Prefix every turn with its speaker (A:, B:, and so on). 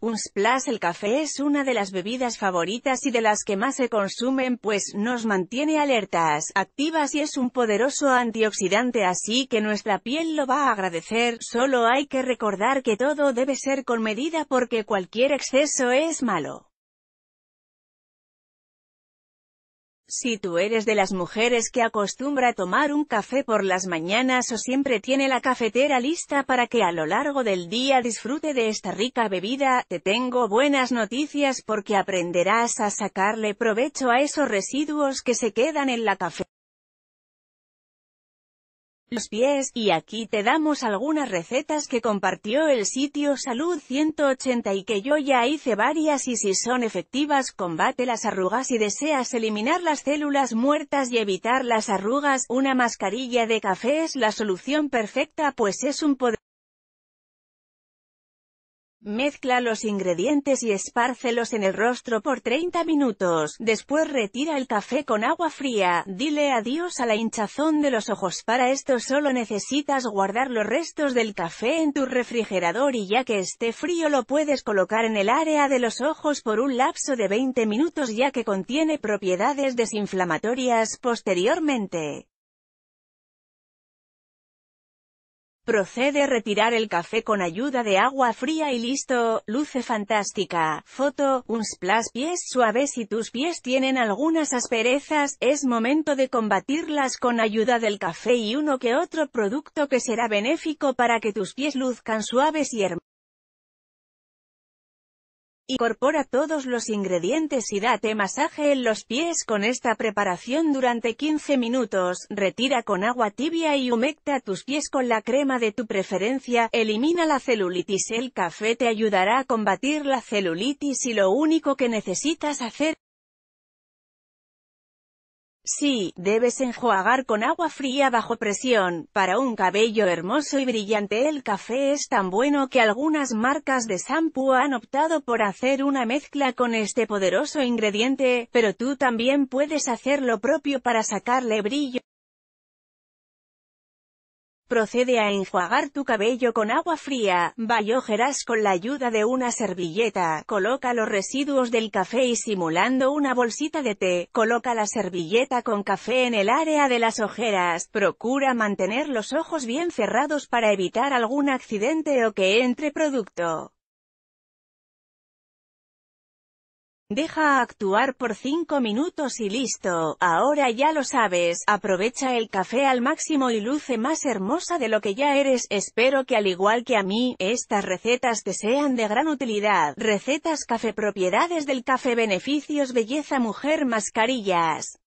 A: un splash el café es una de las bebidas favoritas y de las que más se consumen pues nos mantiene alertas, activas y es un poderoso antioxidante así que nuestra piel lo va a agradecer, solo hay que recordar que todo debe ser con medida porque cualquier exceso es malo. Si tú eres de las mujeres que acostumbra tomar un café por las mañanas o siempre tiene la cafetera lista para que a lo largo del día disfrute de esta rica bebida, te tengo buenas noticias porque aprenderás a sacarle provecho a esos residuos que se quedan en la café pies, y aquí te damos algunas recetas que compartió el sitio Salud 180 y que yo ya hice varias y si son efectivas combate las arrugas y deseas eliminar las células muertas y evitar las arrugas, una mascarilla de café es la solución perfecta pues es un poder Mezcla los ingredientes y espárcelos en el rostro por 30 minutos, después retira el café con agua fría, dile adiós a la hinchazón de los ojos. Para esto solo necesitas guardar los restos del café en tu refrigerador y ya que esté frío lo puedes colocar en el área de los ojos por un lapso de 20 minutos ya que contiene propiedades desinflamatorias posteriormente. Procede retirar el café con ayuda de agua fría y listo, luce fantástica. Foto, un splash pies suaves y tus pies tienen algunas asperezas, es momento de combatirlas con ayuda del café y uno que otro producto que será benéfico para que tus pies luzcan suaves y hermosos. Incorpora todos los ingredientes y date masaje en los pies con esta preparación durante 15 minutos, retira con agua tibia y humecta tus pies con la crema de tu preferencia, elimina la celulitis. El café te ayudará a combatir la celulitis y lo único que necesitas hacer Sí, debes enjuagar con agua fría bajo presión. Para un cabello hermoso y brillante el café es tan bueno que algunas marcas de shampoo han optado por hacer una mezcla con este poderoso ingrediente, pero tú también puedes hacer lo propio para sacarle brillo. Procede a enjuagar tu cabello con agua fría, ojeras con la ayuda de una servilleta, coloca los residuos del café y simulando una bolsita de té, coloca la servilleta con café en el área de las ojeras, procura mantener los ojos bien cerrados para evitar algún accidente o que entre producto. Deja actuar por 5 minutos y listo, ahora ya lo sabes, aprovecha el café al máximo y luce más hermosa de lo que ya eres, espero que al igual que a mí, estas recetas te sean de gran utilidad, recetas café propiedades del café beneficios belleza mujer mascarillas.